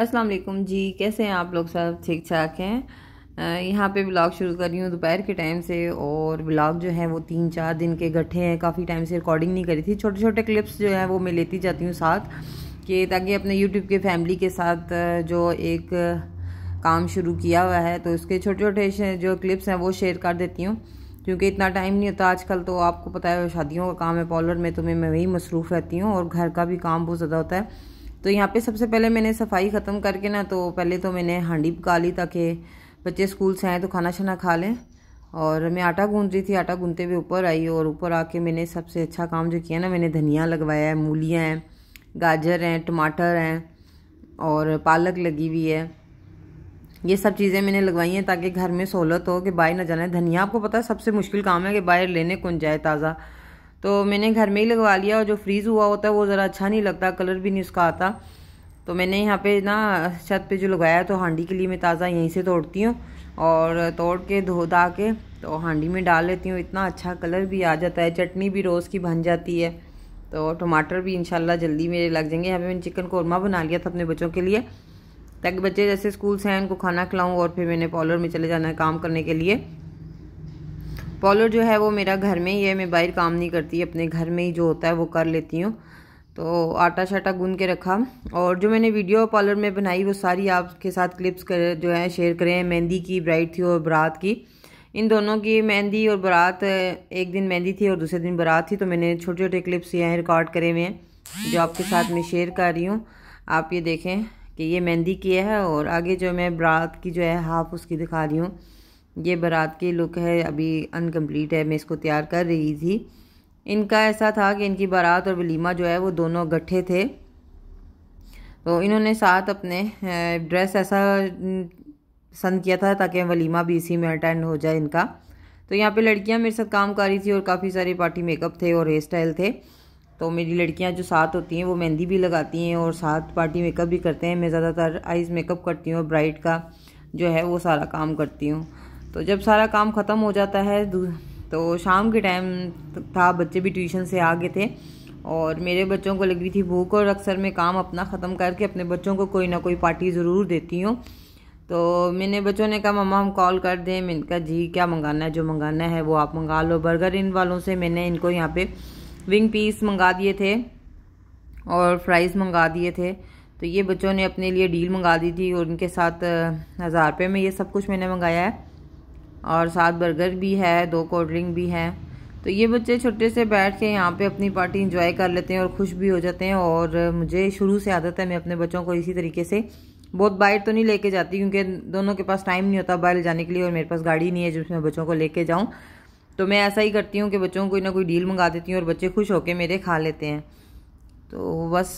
अस्सलाम वालेकुम जी कैसे हैं आप लोग सब ठीक ठाक हैं यहाँ पे ब्लॉग शुरू कर रही हूँ दोपहर के टाइम से और ब्लॉग जो है वो तीन चार दिन के गट्ठे हैं काफ़ी टाइम से रिकॉर्डिंग नहीं करी थी छोटे छोटे क्लिप्स जो हैं वो मैं लेती जाती हूँ साथ कि ताकि अपने यूट्यूब के फैमिली के साथ जो एक काम शुरू किया हुआ है तो उसके छोटे छोटे जो क्लिप्स हैं वो शेयर कर देती हूँ क्योंकि इतना टाइम नहीं होता आजकल तो आपको पता है शादियों का काम है पॉलर में तो मैं वही मसरूफ़ रहती हूँ और घर का भी काम बहुत ज़्यादा होता है तो यहाँ पे सबसे पहले मैंने सफाई ख़त्म करके ना तो पहले तो मैंने हांडी पका ली ताकि बच्चे स्कूल से आएँ तो खाना छाना खा लें और मैं आटा गूँध रही थी आटा गूँधते हुए ऊपर आई और ऊपर आके मैंने सबसे अच्छा काम जो किया ना मैंने धनिया लगवाया है मूलियाँ हैं गाजर हैं टमाटर हैं और पालक लगी हुई है ये सब चीज़ें मैंने लगवाई हैं ताकि घर में सहूलत हो कि बाहर ना जाना है धनिया आपको पता है सबसे मुश्किल काम है कि बाहर लेने कौन जाए ताज़ा तो मैंने घर में ही लगवा लिया और जो फ्रीज़ हुआ होता है वो ज़रा अच्छा नहीं लगता कलर भी नहीं उसका आता तो मैंने यहाँ पे ना छत पे जो लगाया तो हांडी के लिए मैं ताज़ा यहीं से तोड़ती हूँ और तोड़ के धो धा के तो हांडी में डाल लेती हूँ इतना अच्छा कलर भी आ जाता है चटनी भी रोज़ की बन जाती है तो टमाटर भी इंशाल्लाह जल्दी मेरे लग जाएंगे यहाँ पे मैंने चिकन कौरमा बना लिया था अपने बच्चों के लिए ताकि बच्चे जैसे स्कूल से हैं उनको खाना खिलाऊँ और फिर मैंने पॉलर में चले जाना है काम करने के लिए पॉलर जो है वो मेरा घर में ही है मैं बाहर काम नहीं करती अपने घर में ही जो होता है वो कर लेती हूँ तो आटा शाटा गून के रखा और जो मैंने वीडियो पार्लर में बनाई वो सारी आपके साथ क्लिप्स कर जो है शेयर करें मेहंदी की ब्राइट थी और बारात की इन दोनों की मेहंदी और बारात एक दिन मेहंदी थी और दूसरे दिन बारात थी तो मैंने छोटे छोटे क्लिप्स यहाँ रिकॉर्ड करे हुए हैं जो आपके साथ मैं शेयर कर रही हूँ आप ये देखें कि ये मेहंदी की है और आगे जो मैं बारात की जो है हाफ उसकी दिखा रही हूँ ये बारात की लुक है अभी अनकम्प्लीट है मैं इसको तैयार कर रही थी इनका ऐसा था कि इनकी बारात और वलीमा जो है वो दोनों गट्ठे थे तो इन्होंने साथ अपने ड्रेस ऐसा पसंद किया था ताकि वलीमा भी इसी में अटेंड हो जाए इनका तो यहाँ पे लड़कियाँ मेरे साथ काम कर रही थी और काफ़ी सारे पार्टी मेकअप थे और हेयर स्टाइल थे तो मेरी लड़कियाँ जो साथ होती हैं वो मेहंदी भी लगाती हैं और साथ पार्टी मेकअप भी करते हैं मैं ज़्यादातर आइज़ मेकअप करती हूँ और ब्राइड का जो है वो सारा काम करती हूँ तो जब सारा काम ख़त्म हो जाता है तो शाम के टाइम था बच्चे भी ट्यूशन से आ गए थे और मेरे बच्चों को लगी थी भूख और अक्सर मैं काम अपना ख़त्म करके अपने बच्चों को कोई ना कोई पार्टी ज़रूर देती हूँ तो मैंने बच्चों ने कहा मम्मा हम कॉल कर दें मैंने कहा जी क्या मंगाना है जो मंगाना है वो आप मंगा लो बर्गर इन वालों से मैंने इनको यहाँ पे विंग पीस मंगा दिए थे और फ्राइज़ मंगा दिए थे तो ये बच्चों ने अपने लिए डील मंगा दी थी और उनके साथ हज़ार रुपये में ये सब कुछ मैंने मंगाया है और साथ बर्गर भी है दो कोल्ड ड्रिंक भी है तो ये बच्चे छोटे से बैठ के यहाँ पे अपनी पार्टी इंजॉय कर लेते हैं और खुश भी हो जाते हैं और मुझे शुरू से आदत है मैं अपने बच्चों को इसी तरीके से बहुत बाहर तो नहीं लेके जाती क्योंकि दोनों के पास टाइम नहीं होता बाहर जाने के लिए और मेरे पास गाड़ी नहीं है जिसमें बच्चों को लेके जाऊँ तो मैं ऐसा ही करती हूँ कि बच्चों को कोई ना कोई डील मंगा देती हूँ और बच्चे खुश होकर मेरे खा लेते हैं तो बस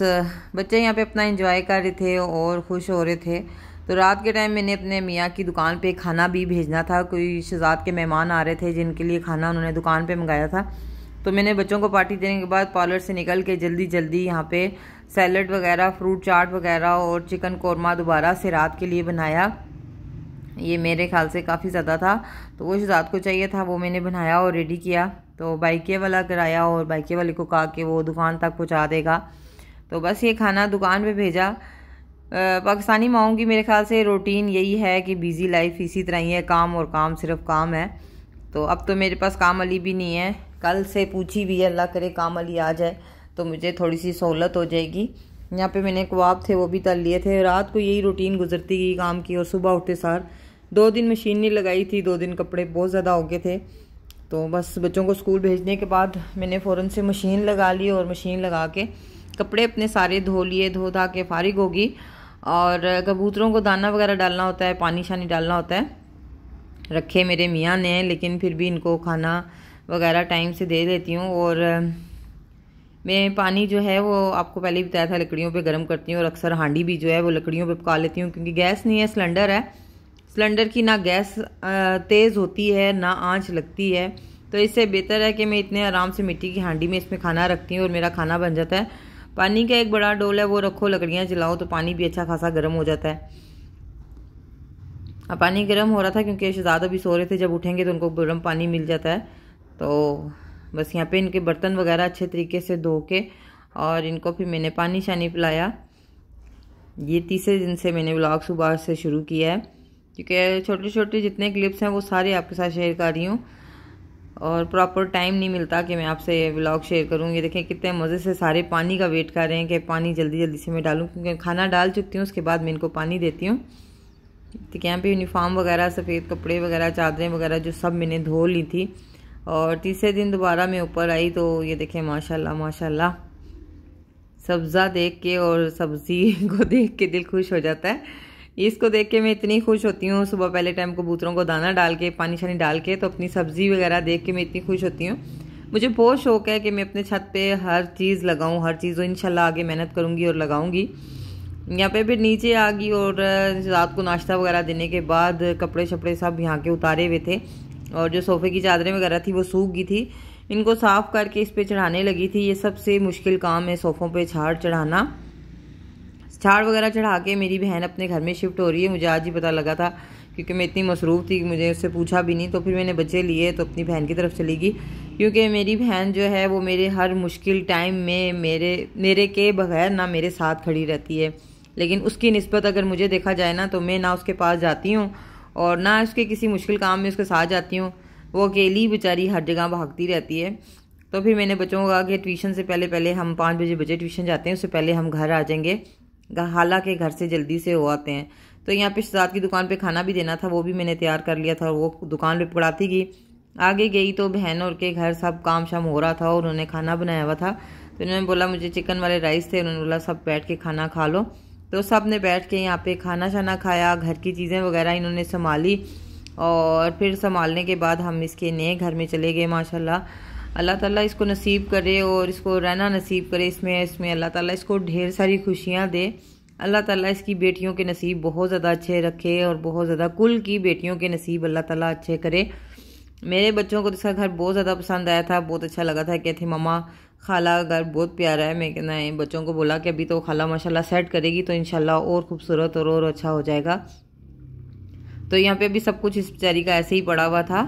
बच्चे यहाँ पर अपना इंजॉय कर रहे थे और खुश हो रहे थे तो रात के टाइम मैंने अपने मियाँ की दुकान पे खाना भी भेजना था कोई शहजाद के मेहमान आ रहे थे जिनके लिए खाना उन्होंने दुकान पे मंगाया था तो मैंने बच्चों को पार्टी देने के बाद पार्लर से निकल के जल्दी जल्दी यहाँ पे सैलड वगैरह फ्रूट चाट वगैरह और चिकन कौरमा दोबारा से रात के लिए बनाया ये मेरे ख्याल से काफ़ी ज़्यादा था तो वो शहजाद को चाहिए था वो मैंने बनाया और रेडी किया तो बाइके वाला कराया और बाइके वाले को कहा कि वो दुकान तक पहुँचा देगा तो बस ये खाना दुकान पर भेजा पाकिस्तानी माओं की मेरे ख्याल से रूटीन यही है कि बिज़ी लाइफ इसी तरह ही है काम और काम सिर्फ काम है तो अब तो मेरे पास काम अली भी नहीं है कल से पूछी भी है अल्लाह करे काम अली आ जाए तो मुझे थोड़ी सी सहूलत हो जाएगी यहाँ पे मैंने कबाब थे वो भी तल लिए थे रात को यही रूटीन गुजरती गई काम की और सुबह उठते सार दो दिन मशीन नहीं लगाई थी दो दिन कपड़े बहुत ज़्यादा हो गए थे तो बस बच्चों को स्कूल भेजने के बाद मैंने फ़ौरन से मशीन लगा ली और मशीन लगा के कपड़े अपने सारे धो लिए धो धा के फारिग होगी और कबूतरों को दाना वगैरह डालना होता है पानी शानी डालना होता है रखे मेरे मियाँ ने लेकिन फिर भी इनको खाना वगैरह टाइम से दे देती हूँ और मैं पानी जो है वो आपको पहले ही बताया था लकड़ियों पे गर्म करती हूँ और अक्सर हांडी भी जो है वो लकड़ियों पे पका लेती हूँ क्योंकि गैस नहीं है सिलेंडर है सिलेंडर की ना गैस तेज़ होती है ना आँच लगती है तो इससे बेहतर है कि मैं इतने आराम से मिट्टी की हांडी में इसमें खाना रखती हूँ और मेरा खाना बन जाता है पानी का एक बड़ा डोल है वो रखो लकड़ियाँ जलाओ तो पानी भी अच्छा खासा गर्म हो जाता है अब पानी गर्म हो रहा था क्योंकि शहजादा भी सो रहे थे जब उठेंगे तो उनको गर्म पानी मिल जाता है तो बस यहाँ पे इनके बर्तन वगैरह अच्छे तरीके से धो के और इनको फिर मैंने पानी शानी पिलाया ये तीसरे दिन से मैंने ब्लॉग सुबह से शुरू किया है क्योंकि छोटे छोटे जितने क्लिप्स हैं वो सारे आपके साथ शेयर कर रही हूँ और प्रॉपर टाइम नहीं मिलता कि मैं आपसे ब्लॉग शेयर करूँ ये देखें कितने मज़े से सारे पानी का वेट कर रहे हैं कि पानी जल्दी जल्दी से मैं डालूँ क्योंकि खाना डाल चुकती हूँ उसके बाद मैं इनको पानी देती हूँ तो यहाँ पे यूनिफॉर्म वगैरह सफ़ेद कपड़े वगैरह चादरें वगैरह जो सब मैंने धो ली थी और तीसरे दिन दोबारा मैं ऊपर आई तो ये देखें माशा माशा सब्ज़ा देख के और सब्ज़ी को देख के दिल खुश हो जाता है इसको देख के मैं इतनी खुश होती हूँ सुबह पहले टाइम कबूतरों को दाना डाल के पानी शानी डाल के तो अपनी सब्ज़ी वगैरह देख के मैं इतनी खुश होती हूँ मुझे बहुत शौक है कि मैं अपने छत पे हर चीज़ लगाऊँ हर चीज़ इंशाल्लाह आगे मेहनत करूँगी और लगाऊँगी यहाँ पे फिर नीचे आ गई और रात को नाश्ता वगैरह देने के बाद कपड़े शपड़े सब यहाँ के उतारे हुए थे और जो सोफ़े की चादरें वगैरह थी वो सूख गई थी इनको साफ़ करके इस पर चढ़ाने लगी थी ये सबसे मुश्किल काम है सोफ़ों पर झाड़ चढ़ाना झाड़ वगैरह चढ़ा के मेरी बहन अपने घर में शिफ्ट हो रही है मुझे आज ही पता लगा था क्योंकि मैं इतनी मसरूफ़ थी कि मुझे उससे पूछा भी नहीं तो फिर मैंने बच्चे लिए तो अपनी बहन की तरफ चलेगी क्योंकि मेरी बहन जो है वो मेरे हर मुश्किल टाइम में मेरे मेरे के बगैर ना मेरे साथ खड़ी रहती है लेकिन उसकी नस्बत अगर मुझे देखा जाए ना तो मैं ना उसके पास जाती हूँ और ना उसके किसी मुश्किल काम में उसके साथ जाती हूँ वो अकेली बेचारी हर जगह भागती रहती है तो फिर मैंने बच्चों को कहा कि ट्यूशन से पहले पहले हम पाँच बजे बजे ट्यूशन जाते हैं उससे पहले हम घर आ जाएंगे हाला के घर से जल्दी से हो आते हैं तो यहाँ पे शहजाद की दुकान पे खाना भी देना था वो भी मैंने तैयार कर लिया था और वो दुकान पे पढ़ाती गई आगे गई तो बहन और के घर सब काम शाम हो रहा था और उन्होंने खाना बनाया हुआ था तो उन्होंने बोला मुझे चिकन वाले राइस थे उन्होंने बोला सब बैठ के खाना खा लो तो सब ने बैठ के यहाँ पे खाना शाना खाया घर की चीज़ें वगैरह इन्होंने संभाली और फिर संभालने के बाद हम इसके नए घर में चले गए माशाल्लाह अल्लाह ताला इसको नसीब करे और इसको रहना नसीब करे इसमें इसमें अल्लाह ताला इसको ढेर सारी खुशियाँ दे अल्लाह ताला इसकी बेटियों के नसीब बहुत ज़्यादा अच्छे रखे और बहुत ज़्यादा कुल की बेटियों के नसीब अल्लाह ताला अच्छे करे मेरे बच्चों को तो इसका घर बहुत ज़्यादा पसंद आया था बहुत अच्छा लगा था कहते मामा खाला घर बहुत प्यारा है मैं कहना है बच्चों को बोला कि अभी तो खाला माशाल्लाह सेट करेगी तो इन और खूबसूरत और और अच्छा हो जाएगा तो यहाँ पे अभी सब कुछ इस बेचारी का ऐसे ही पड़ा हुआ था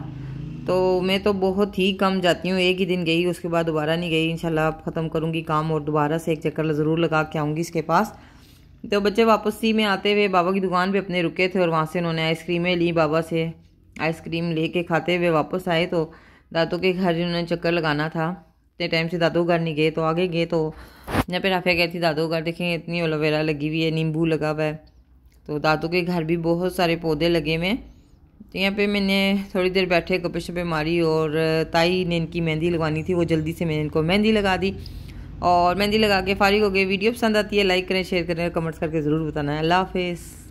तो मैं तो बहुत ही कम जाती हूँ एक ही दिन गई उसके बाद दोबारा नहीं गई इंशाल्लाह ख़त्म करूँगी काम और दोबारा से एक चक्कर ज़रूर लगा के आऊँगी इसके पास तो बच्चे वापसी में आते हुए बाबा की दुकान पे अपने रुके थे और वहाँ से उन्होंने आइसक्रीमें ली बाबा से आइसक्रीम ले के खाते हुए वापस आए तो दादू के घर उन्होंने चक्कर लगाना था इतने टाइम से दादू घर नहीं गए तो आगे गए तो जहाँ पे राफिया कहती दादू घर देखें इतनी एलोवेरा लगी हुई है नींबू लगा हुआ है तो दादू के घर भी बहुत सारे पौधे लगे हुए हैं तो यहाँ पे मैंने थोड़ी देर बैठे गपे शपे मारी और ताई ने इनकी मेहंदी लगवानी थी वो जल्दी से मैंने इनको मेहंदी लगा दी और मेहंदी लगा के फारिग हो गए वीडियो पसंद आती है लाइक करें शेयर करें कमेंट्स करके ज़रूर बताना है अल्लाह हाफिज़